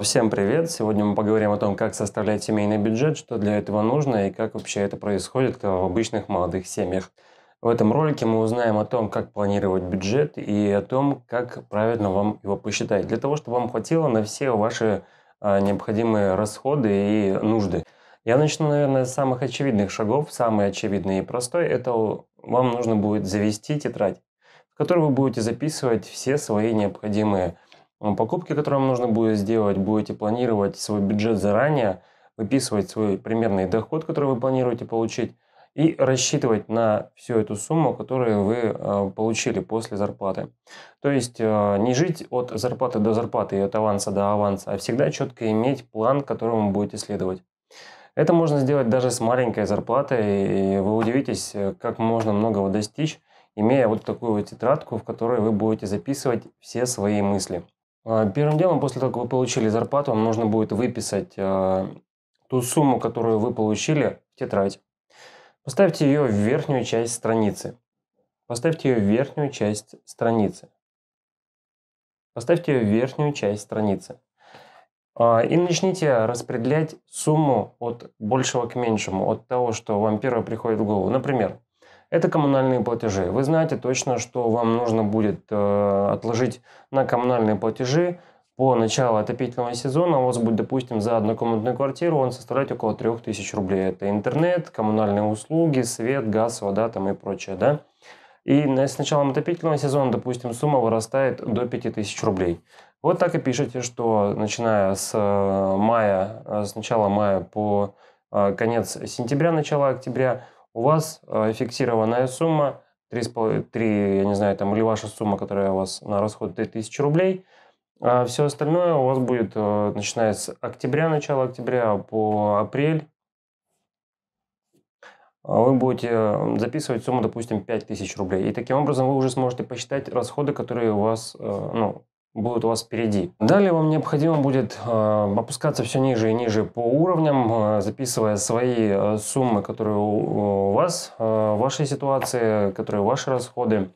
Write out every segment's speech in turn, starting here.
Всем привет! Сегодня мы поговорим о том, как составлять семейный бюджет, что для этого нужно и как вообще это происходит в обычных молодых семьях. В этом ролике мы узнаем о том, как планировать бюджет и о том, как правильно вам его посчитать, для того, чтобы вам хватило на все ваши а, необходимые расходы и нужды. Я начну, наверное, с самых очевидных шагов. Самый очевидный и простой – это вам нужно будет завести тетрадь, в которой вы будете записывать все свои необходимые Покупки, которые вам нужно будет сделать, будете планировать свой бюджет заранее, выписывать свой примерный доход, который вы планируете получить, и рассчитывать на всю эту сумму, которую вы э, получили после зарплаты. То есть э, не жить от зарплаты до зарплаты и от аванса до аванса, а всегда четко иметь план, которому будете следовать. Это можно сделать даже с маленькой зарплатой, и вы удивитесь, э, как можно многого достичь, имея вот такую вот тетрадку, в которой вы будете записывать все свои мысли. А, первым делом, после того, как вы получили зарплату, вам нужно будет выписать а, ту сумму, которую вы получили, в тетрадь. Поставьте ее в верхнюю часть страницы. Поставьте ее в верхнюю часть страницы. Поставьте ее в верхнюю часть страницы. А, и начните распределять сумму от большего к меньшему, от того, что вам первое приходит в голову. Например, это коммунальные платежи. Вы знаете точно, что вам нужно будет э, отложить на коммунальные платежи по началу отопительного сезона у вас будет, допустим, за однокомнатную квартиру он составлять около 3000 рублей. Это интернет, коммунальные услуги, свет, газ, вода там и прочее, да? И с началом отопительного сезона, допустим, сумма вырастает до 5000 рублей. Вот так и пишите, что начиная с э, мая, э, с начала мая по э, конец сентября, начало октября – у вас э, фиксированная сумма 3, 3, я не знаю, там, или ваша сумма, которая у вас на расход 3000 рублей. А все остальное у вас будет, э, начиная с октября, начала октября по апрель, а вы будете э, записывать сумму, допустим, 5000 рублей. И таким образом вы уже сможете посчитать расходы, которые у вас, ну, будут у вас впереди. Далее вам необходимо будет э, опускаться все ниже и ниже по уровням, э, записывая свои э, суммы, которые у вас, вашей ситуации, которые ваши расходы.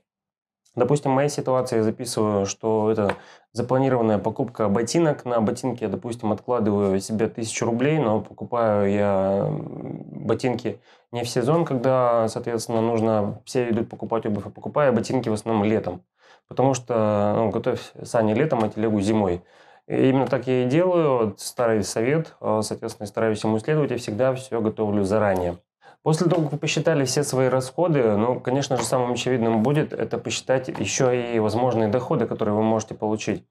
Допустим, в моей ситуации я записываю, что это запланированная покупка ботинок. На ботинки я, допустим, откладываю себе 1000 рублей, но покупаю я ботинки не в сезон, когда, соответственно, нужно, все идут покупать обувь, а покупаю ботинки в основном летом потому что ну, готовь сани летом, а телегу зимой. И именно так я и делаю. Старый совет, э, соответственно, стараюсь ему следовать Я всегда все готовлю заранее. После того, как вы посчитали все свои расходы, ну, конечно же, самым очевидным будет это посчитать еще и возможные доходы, которые вы можете получить.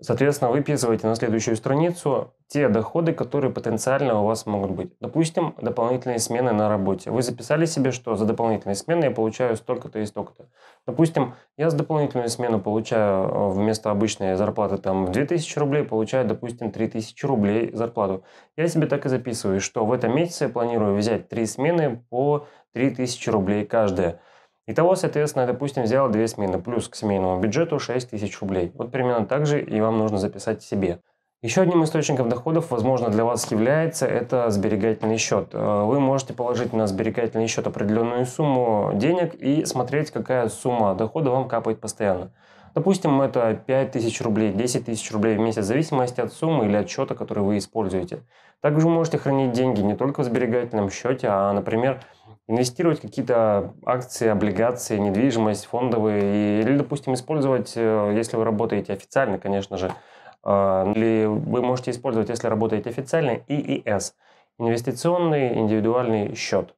Соответственно, выписывайте на следующую страницу те доходы, которые потенциально у вас могут быть. Допустим, дополнительные смены на работе. Вы записали себе, что за дополнительные смены я получаю столько-то и столько-то. Допустим, я за дополнительную смену получаю э, вместо обычной зарплаты там в 2000 рублей, получаю, допустим, 3000 рублей зарплату. Я себе так и записываю, что в этом месяце я планирую взять три смены по 3000 рублей каждая. Итого, соответственно, допустим, взял 2 смены плюс к семейному бюджету 6 тысяч рублей. Вот примерно так же и вам нужно записать себе. Еще одним источником доходов, возможно, для вас является это сберегательный счет. Э, вы можете положить на сберегательный счет определенную сумму денег и смотреть, какая сумма дохода вам капает постоянно. Допустим, это 5 тысяч рублей, 10 тысяч рублей в месяц, в зависимости от суммы или от счета, который вы используете. Также вы можете хранить деньги не только в сберегательном счете, а, например, инвестировать какие-то акции, облигации, недвижимость, фондовые, или, допустим, использовать, э, если вы работаете официально, конечно же, э, или вы можете использовать, если работаете официально, ИИС – инвестиционный индивидуальный счет,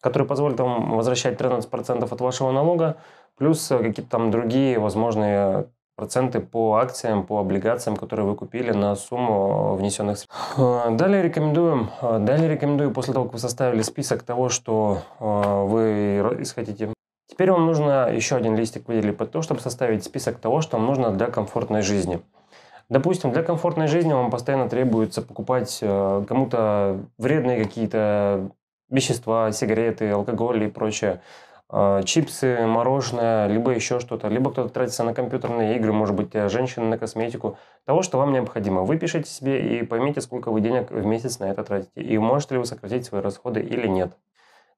который позволит вам возвращать 13% от вашего налога, плюс э, какие-то там другие возможные проценты по акциям, по облигациям, которые вы купили на сумму э, внесенных э, Далее рекомендуем, э, далее рекомендую после того, как вы составили список того, что вы хотите. Теперь вам нужно еще один листик выделить под то, чтобы составить список того, что вам нужно для комфортной жизни. Допустим, для комфортной жизни вам постоянно требуется покупать кому-то вредные какие-то вещества, сигареты, алкоголь и прочее. А, чипсы, мороженое, либо еще что-то, либо кто-то тратится на компьютерные игры, может быть, женщины на косметику, того, что вам необходимо. Выпишите себе и поймите, сколько вы денег в месяц на это тратите, и можете ли вы сократить свои расходы или нет.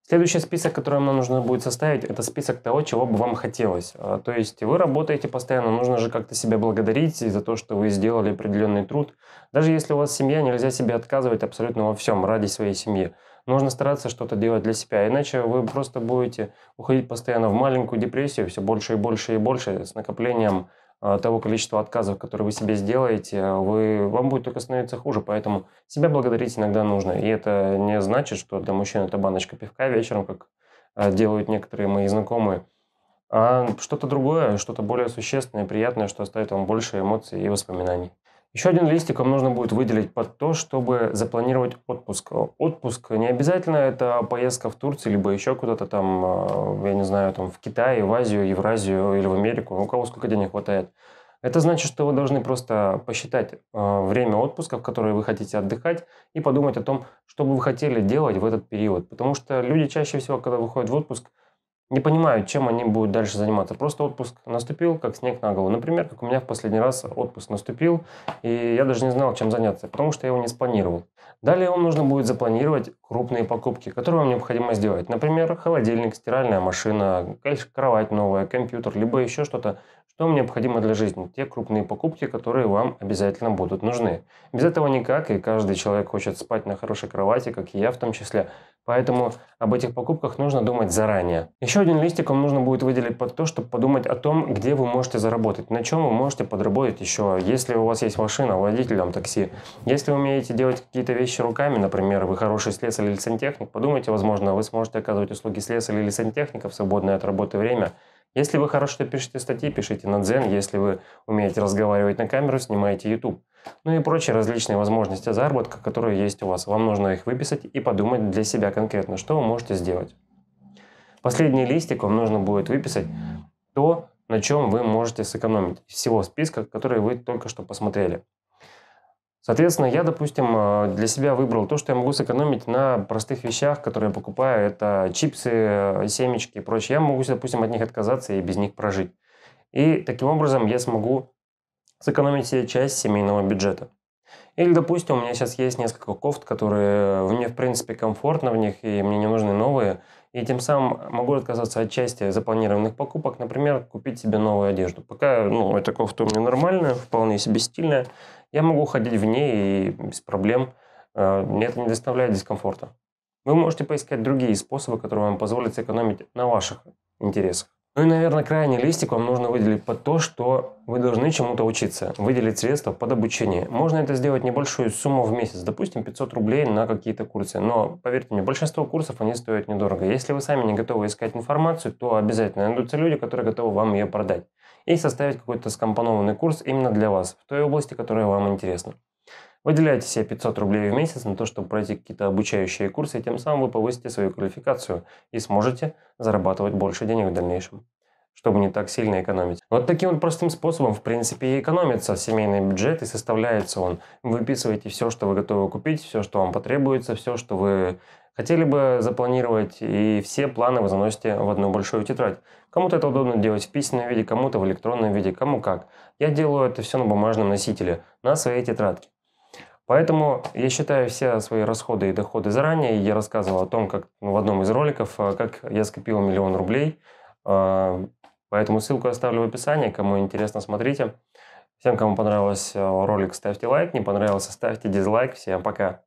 Следующий список, который нам нужно будет составить, это список того, чего бы вам хотелось. А, то есть вы работаете постоянно, нужно же как-то себя благодарить за то, что вы сделали определенный труд. Даже если у вас семья, нельзя себе отказывать абсолютно во всем ради своей семьи нужно стараться что-то делать для себя, иначе вы просто будете уходить постоянно в маленькую депрессию, все больше и больше и больше с накоплением а, того количества отказов, которые вы себе сделаете, вы, вам будет только становиться хуже. Поэтому себя благодарить иногда нужно. И это не значит, что для мужчин это баночка пивка вечером, как а, делают некоторые мои знакомые. А что-то другое, что-то более существенное, приятное, что оставит вам больше эмоций и воспоминаний. Еще один листик вам нужно будет выделить под то, чтобы запланировать отпуск. Отпуск не обязательно это поездка в Турцию, либо еще куда-то там, а, я не знаю, там в Китай, в Азию, Евразию или в Америку, у кого сколько денег хватает. Это значит, что вы должны просто посчитать а, время отпуска, в которое вы хотите отдыхать, и подумать о том, что бы вы хотели делать в этот период. Потому что люди чаще всего, когда выходят в отпуск – не понимаю, чем они будут дальше заниматься. Просто отпуск наступил, как снег на голову. Например, как у меня в последний раз отпуск наступил, и я даже не знал, чем заняться, потому что я его не спланировал. Далее вам нужно будет запланировать крупные покупки, которые вам необходимо сделать. Например, холодильник, стиральная машина, кровать новая, компьютер, либо еще что-то, что вам необходимо для жизни. Те крупные покупки, которые вам обязательно будут нужны. Без этого никак, и каждый человек хочет спать на хорошей кровати, как и я в том числе. Поэтому об этих покупках нужно думать заранее. Еще один листик вам нужно будет выделить под то, чтобы подумать о том, где вы можете заработать, на чем вы можете подработать еще, если у вас есть машина, водителем такси. Если вы умеете делать какие-то вещи руками, например, вы хороший слесарь или сантехник, подумайте, возможно, вы сможете оказывать услуги слесаря или сантехника в свободное от работы время. Если вы хорошо пишете статьи, пишите на Дзен. Если вы умеете разговаривать на камеру, снимайте YouTube ну и прочие различные возможности заработка, которые есть у вас. Вам нужно их выписать и подумать для себя конкретно, что вы можете сделать. Последний листик вам нужно будет выписать то, на чем вы можете сэкономить из всего списка, который вы только что посмотрели. Соответственно, я, допустим, э, для себя выбрал то, что я могу сэкономить на простых вещах, которые я покупаю. Это чипсы, э, семечки и прочее. Я могу, допустим, от них отказаться и без них прожить. И таким образом я смогу сэкономить себе часть семейного бюджета. Или, допустим, у меня сейчас есть несколько кофт, которые э, мне, в принципе, комфортно в них, и мне не нужны новые, и тем самым могу отказаться от части запланированных покупок, например, купить себе новую одежду. Пока ну, эта кофта у меня нормальная, вполне себе стильная, я могу ходить в ней и без проблем, э, мне это не доставляет дискомфорта. Вы можете поискать другие способы, которые вам позволят сэкономить на ваших интересах. Ну и, наверное, крайний листик вам нужно выделить под то, что вы должны чему-то учиться. Выделить средства под обучение. Можно это сделать небольшую сумму в месяц, допустим, 500 рублей на какие-то курсы. Но, поверьте мне, большинство курсов они стоят недорого. Если вы сами не готовы искать информацию, то обязательно найдутся люди, которые готовы вам ее продать. И составить какой-то скомпонованный курс именно для вас, в той области, которая вам интересна. Выделяйте себе 500 рублей в месяц на то, чтобы пройти какие-то обучающие курсы, и тем самым вы повысите свою квалификацию и сможете зарабатывать больше денег в дальнейшем чтобы не так сильно экономить. Вот таким вот простым способом, в принципе, и экономится семейный бюджет, и составляется он. Выписываете все, что вы готовы купить, все, что вам потребуется, все, что вы хотели бы запланировать, и все планы вы заносите в одну большую тетрадь. Кому-то это удобно делать в письменном виде, кому-то в электронном виде, кому как. Я делаю это все на бумажном носителе, на своей тетрадке. Поэтому я считаю все свои расходы и доходы заранее. Я рассказывал о том, как ну, в одном из роликов, э, как я скопил миллион рублей. Э, поэтому ссылку оставлю в описании. Кому интересно, смотрите. Всем, кому понравился ролик, ставьте лайк. Не понравился, ставьте дизлайк. Всем пока.